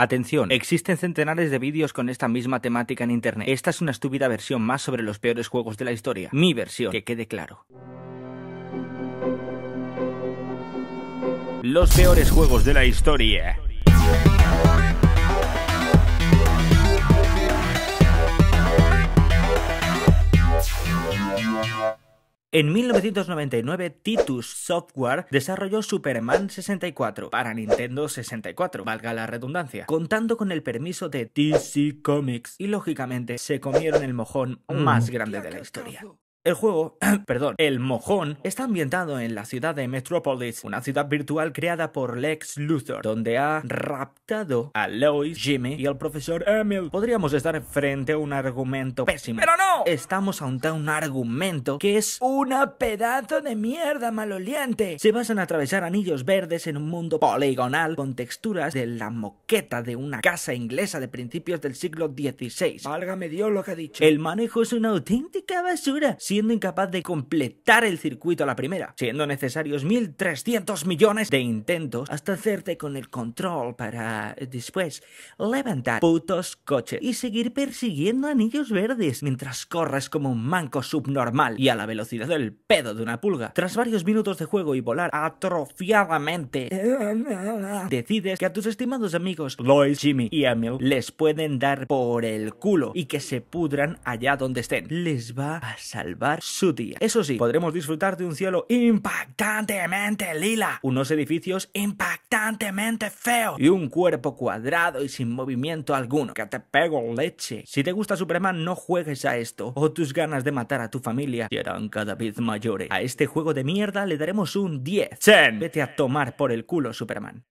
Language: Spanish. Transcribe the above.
Atención, existen centenares de vídeos con esta misma temática en internet. Esta es una estúpida versión más sobre los peores juegos de la historia. Mi versión, que quede claro. Los peores juegos de la historia. En 1999, Titus Software desarrolló Superman 64 para Nintendo 64, valga la redundancia, contando con el permiso de DC Comics y lógicamente se comieron el mojón mm. más grande de la historia. El juego, perdón, el mojón, está ambientado en la ciudad de Metropolis, una ciudad virtual creada por Lex Luthor, donde ha raptado a Lois, Jimmy y al profesor Emil. Podríamos estar frente a un argumento pésimo, pero no, estamos ante un argumento que es una pedazo de mierda maloliente. Se basan a atravesar anillos verdes en un mundo poligonal con texturas de la moqueta de una casa inglesa de principios del siglo XVI. Válgame Dios lo que ha dicho. El manejo es una auténtica basura. Si siendo incapaz de completar el circuito a la primera, siendo necesarios 1.300 millones de intentos hasta hacerte con el control para eh, después levantar putos coches y seguir persiguiendo anillos verdes mientras corres como un manco subnormal y a la velocidad del pedo de una pulga. Tras varios minutos de juego y volar atrofiadamente, decides que a tus estimados amigos Lois, Jimmy y Emil les pueden dar por el culo y que se pudran allá donde estén. Les va a salvar su día. Eso sí, podremos disfrutar de un cielo impactantemente lila, unos edificios impactantemente feos y un cuerpo cuadrado y sin movimiento alguno. ¡Que te pego leche! Si te gusta Superman, no juegues a esto, o tus ganas de matar a tu familia serán cada vez mayores. A este juego de mierda le daremos un 10. ¡Sen! Vete a tomar por el culo, Superman.